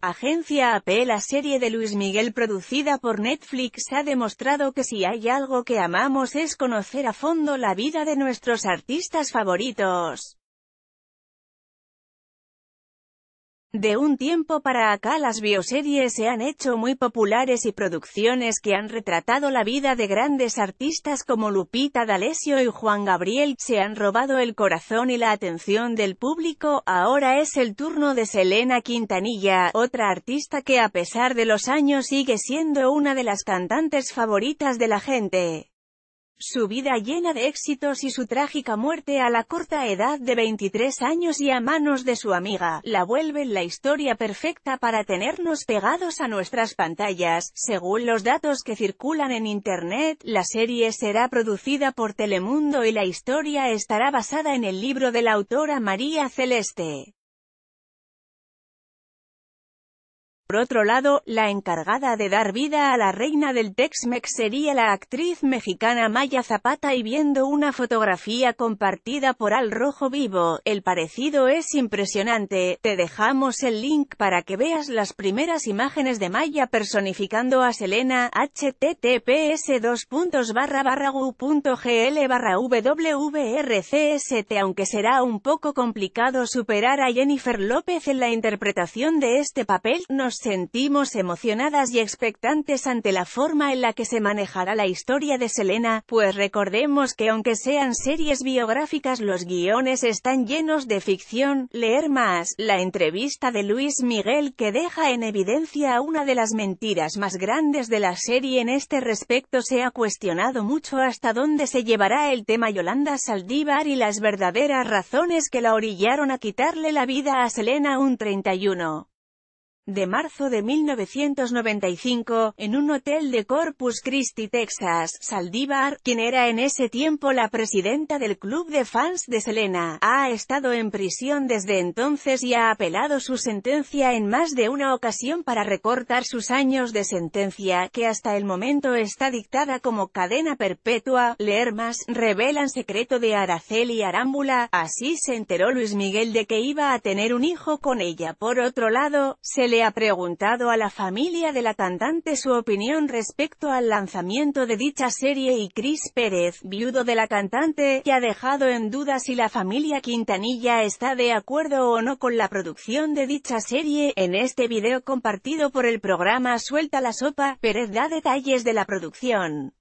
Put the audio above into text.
agencia AP La serie de Luis Miguel producida por Netflix ha demostrado que si hay algo que amamos es conocer a fondo la vida de nuestros artistas favoritos. De un tiempo para acá las bioseries se han hecho muy populares y producciones que han retratado la vida de grandes artistas como Lupita D'Alessio y Juan Gabriel se han robado el corazón y la atención del público, ahora es el turno de Selena Quintanilla, otra artista que a pesar de los años sigue siendo una de las cantantes favoritas de la gente. Su vida llena de éxitos y su trágica muerte a la corta edad de 23 años y a manos de su amiga, la vuelven la historia perfecta para tenernos pegados a nuestras pantallas. Según los datos que circulan en Internet, la serie será producida por Telemundo y la historia estará basada en el libro de la autora María Celeste. Por otro lado, la encargada de dar vida a la reina del Tex-Mex sería la actriz mexicana Maya Zapata y viendo una fotografía compartida por Al Rojo Vivo, el parecido es impresionante, te dejamos el link para que veas las primeras imágenes de Maya personificando a Selena, https aunque será un poco complicado superar a Jennifer López en la interpretación de este papel, sentimos emocionadas y expectantes ante la forma en la que se manejará la historia de Selena, pues recordemos que aunque sean series biográficas los guiones están llenos de ficción, leer más, la entrevista de Luis Miguel que deja en evidencia una de las mentiras más grandes de la serie en este respecto se ha cuestionado mucho hasta dónde se llevará el tema Yolanda Saldívar y las verdaderas razones que la orillaron a quitarle la vida a Selena un 31 de marzo de 1995, en un hotel de Corpus Christi, Texas, Saldívar, quien era en ese tiempo la presidenta del club de fans de Selena, ha estado en prisión desde entonces y ha apelado su sentencia en más de una ocasión para recortar sus años de sentencia, que hasta el momento está dictada como cadena perpetua. Leer más, revelan secreto de Araceli Arámbula, así se enteró Luis Miguel de que iba a tener un hijo con ella. Por otro lado, se ha preguntado a la familia de la cantante su opinión respecto al lanzamiento de dicha serie y Chris Pérez, viudo de la cantante, que ha dejado en duda si la familia Quintanilla está de acuerdo o no con la producción de dicha serie. En este video compartido por el programa Suelta la Sopa, Pérez da detalles de la producción.